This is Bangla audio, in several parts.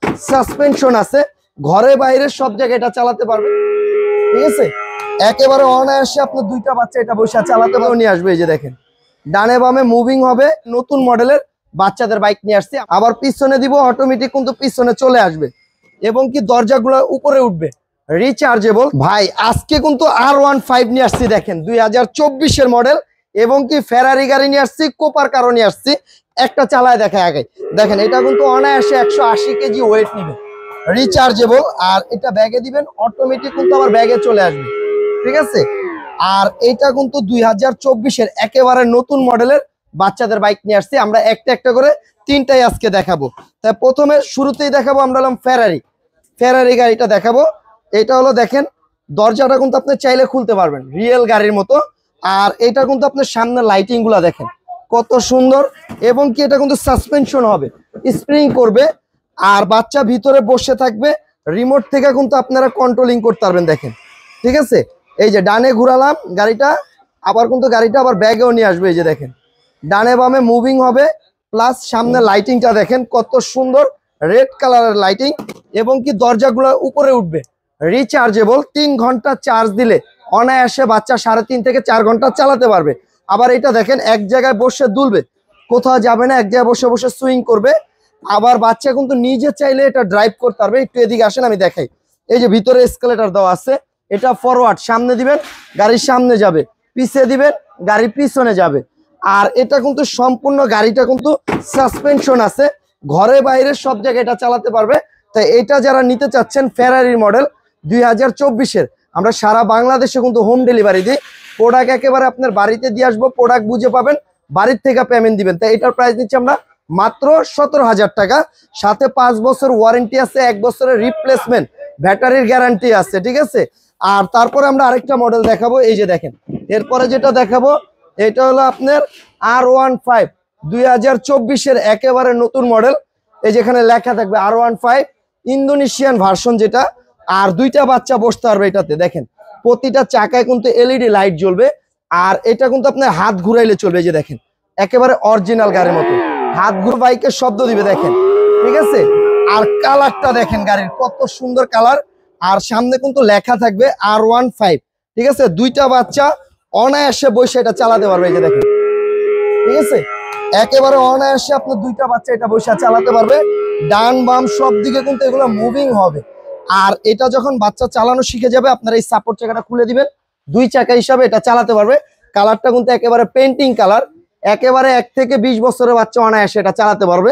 কিন্তু সাসপেনশন আছে ঘরে বাইরে সব জায়গায় এটা চালাতে পারবে ঠিক আছে একেবারে অনায়াসে আপনার দুইটা বাচ্চা এটা বসে চালাতে পারবে নিয়ে আসবে এই যে দেখেন ডানে বামে মুভিং হবে নতুন মডেলের বাচ্চাদের বাইক নিয়ে আসছে আবার পিছনে দিব অটোমেটিক কিন্তু পিছনে চলে আসবে এবং কি দরজাগুলো উপরে উঠবে রিচার্জেবল ভাই আজকে কিন্তু আর ওয়ান ফাইভ নিয়ে আসছি দেখেন দুই হাজার মডেল এবং কি ফেরারি গাড়ি নিয়ে আসছি কোপার কারণে আসছি একটা চালায় দেখা আগে দেখেন এটা কিন্তু অনায়াসে একশো আশি কেজি ওয়েট নেবে রিচার্জেবল আর এটা ব্যাগে দিবেন অটোমেটিক কিন্তু আমার ব্যাগে চলে আসবে ঠিক আছে আর এটা কিন্তু দুই হাজার চব্বিশের একেবারে নতুন মডেলের বাচ্চাদের বাইক নিয়ে আসছি আমরা একটা একটা করে তিনটাই আজকে দেখাবো তাই প্রথমে শুরুতেই দেখাবো আমরা হলাম ফেরারি ফেরারি গাড়িটা দেখাবো এটা হলো দেখেন দরজাটা কিন্তু আপনি চাইলে খুলতে পারবেন রিয়েল গাড়ির মতো আর এটা কিন্তু আপনার সামনে লাইটিংগুলো দেখেন কত সুন্দর এবং কি এটা কিন্তু সাসপেনশন হবে স্প্রিং করবে আর বাচ্চা ভিতরে বসে থাকবে রিমোট থেকে কিন্তু আপনারা কন্ট্রোলিং করতে পারবেন দেখেন ঠিক আছে এই যে ডানে ঘুরালাম গাড়িটা আবার কিন্তু গাড়িটা আবার ব্যাগেও নিয়ে আসবে এই যে দেখেন ডানে বামে মুভিং হবে প্লাস সামনে লাইটিংটা দেখেন কত সুন্দর রেড কালারের লাইটিং এবং কি দরজাগুলো উপরে উঠবে রিচার্জেবল তিন ঘন্টা চার্জ দিলে অনায়াসে বাচ্চা সাড়ে তিন থেকে চার ঘন্টা চালাতে পারবে আবার এটা দেখেন এক জায়গায় বসে দুলবে কোথাও যাবে না এক জায়গায় বসে বসে সুইং করবে আবার বাচ্চা কিন্তু নিজে চাইলে এটা ড্রাইভ করতে পারবে একটু এদিকে আসেন আমি দেখাই এই যে ভিতরে স্কেলেটার দেওয়া আছে এটা ফরওয়ার্ড সামনে দিবেন গাড়ির সামনে যাবে পিছিয়ে দিবেন গাড়ি পিছনে যাবে আর এটা কিন্তু সম্পূর্ণ গাড়িটা কিন্তু সাসপেনশন আছে ঘরে বাইরে সব জায়গায় এটা চালাতে পারবে তাই এটা যারা নিতে চাচ্ছেন ফেরারির মডেল দুই হাজার আমরা সারা বাংলাদেশে কিন্তু হোম ডেলিভারি দিই প্রোডাক্ট একেবারে আপনার বাড়িতে দিয়ে আসবো প্রোডাক্ট বুঝে পাবেন বাড়ির থেকে পেমেন্ট দিবেন তাই এটার প্রাইস দিচ্ছি আমরা মাত্র সতেরো হাজার টাকা সাথে পাঁচ বছর ওয়ারেন্টি আছে এক বছরের রিপ্লেসমেন্ট ব্যাটারির গ্যারান্টি আছে ঠিক আছে আর তারপরে আমরা আরেকটা মডেল দেখাবো এই যে দেখেন এরপরে যেটা দেখাবো এটা হলো আপনার আর ওয়ান ফাইভ দুই হাজার চব্বিশের একেবারে নতুন মডেল এই যেখানে লেখা থাকবে R one five Indonesian version যেটা আর দুইটা বাচ্চা বসতে পারবে এটাতে দেখেন প্রতিটা চাকায় কিন্তু এলইডি লাইট e জ্বলবে আর এটা কিন্তু আপনার হাত ঘুরাইলে চলবে যে দেখেন একেবারে অরিজিনাল গাড়ির মতো হাত ঘুরে বাইকের শব্দ দিবে দেখেন ঠিক আছে আর কালারটা দেখেন গাড়ির কত সুন্দর কালার আর সামনে কিন্তু লেখা থাকবে আর ওয়ান ফাইভ ঠিক আছে দুইটা বাচ্চা অনায়াসে বসে এটা চালাতে পারবে এই যে দেখেন ঠিক আছে একেবারে অনায়াসে আপনার দুইটা বাচ্চা এটা বসে চালাতে পারবে ডান বাম সব দিকে কিন্তু এগুলো মুভিং হবে আর এটা যখন বাচ্চা চালানো শিখে যাবে আপনারা এই সাপোর্ট চাকাটা খুলে দিবেন দুই চাকা হিসাবে এটা চালাতে পারবে কালারটা কিন্তু একেবারে পেন্টিং কালার একেবারে এক থেকে ২০ বছরের বাচ্চা অনায়াসে এটা চালাতে পারবে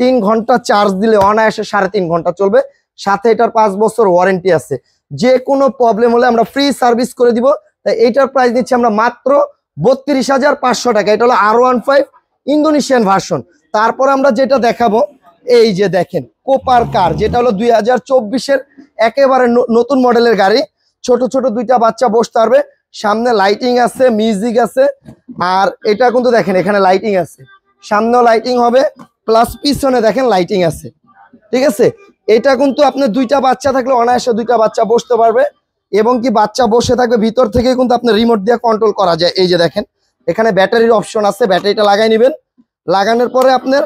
তিন ঘন্টা চার্জ দিলে অনায়াসে সাড়ে তিন ঘন্টা চলবে সাথে এটার পাঁচ বছর ওয়ারেন্টি আছে যে কোনো প্রবলেম হলে আমরা ফ্রি সার্ভিস করে দিব তাই এইটার প্রাইস দিচ্ছি আমরা মাত্র বত্রিশ হাজার পাঁচশো টাকা এটা হলো R one five Indonesian version তারপর আমরা যেটা দেখাবো এই যে দেখেন কোপার কার যেটা হলো দুই হাজার একেবারে নতুন মডেলের গাড়ি ছোট ছোট দুইটা বাচ্চা বসতে পারবে সামনে লাইটিং আছে মিউজিক আছে আর এটা কিন্তু দেখেন এখানে লাইটিং আছে সামনেও লাইটিং হবে প্লাস পিছনে দেখেন লাইটিং আছে ঠিক আছে এটা কিন্তু আপনি দুইটা বাচ্চা থাকলে অনায়াসে দুইটা বাচ্চা বসতে পারবে এবং কি বাচ্চা বসে থাকবে ভিতর থেকে কিন্তু আপনার রিমোট দিয়ে কন্ট্রোল করা যায় এই যে দেখেন এখানে ব্যাটারির অপশন আছে ব্যাটারিটা লাগাই নেবেন লাগানোর পরে আপনার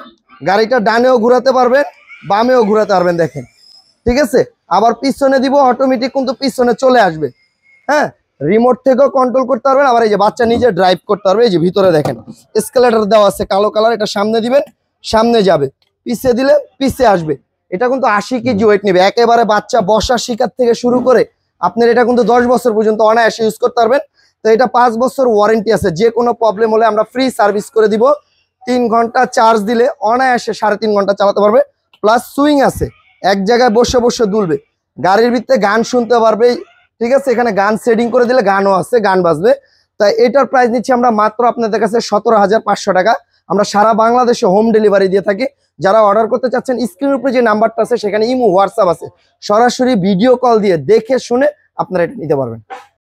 গাড়িটা ডানেও ঘুরাতে পারবেন বামেও ঘুরাতে পারবেন দেখেন ঠিক আছে আবার পিছনে দিব অটোমেটিক কিন্তু পিছনে চলে আসবে হ্যাঁ রিমোট থেকেও কন্ট্রোল করতে পারবেন আবার এই যে বাচ্চা নিজে ড্রাইভ করতে পারবে এই যে ভিতরে দেখেন স্কেলেটার দেওয়া আছে কালো কালার এটা সামনে দিবেন সামনে যাবে পিছিয়ে দিলে পিছিয়ে আসবে এটা কিন্তু আশি কেজি ওয়েট নেবে একেবারে বাচ্চা বসা শিকার থেকে শুরু করে আপনার এটা কিন্তু দশ বছর পর্যন্ত অনায়াসে ইউজ করতে পারবেন তো এটা পাঁচ বছর ওয়ারেন্টি আছে যে কোনো প্রবলেম হলে আমরা ফ্রি সার্ভিস করে দিব তিন ঘন্টা চার্জ দিলে অনায়াসে সাড়ে তিন ঘন্টা চালাতে পারবে প্লাস সুইং আছে এক জায়গায় বসে বসে দুলবে গাড়ির ভিতরে গান শুনতে পারবে ঠিক আছে এখানে গান সেডিং করে দিলে গানও আছে গান বাজবে তাই এটার প্রাইস নিচ্ছি আমরা মাত্র আপনাদের কাছে সতেরো হাজার পাঁচশো টাকা আমরা সারা বাংলাদেশে হোম ডেলিভারি দিয়ে থাকি যারা অর্ডার করতে চাচ্ছেন স্ক্রিনের উপরে যে নাম্বারটা আছে সেখানে ইমো হোয়াটসঅ্যাপ আছে সরাসরি ভিডিও কল দিয়ে দেখে শুনে আপনারা এটা নিতে পারবেন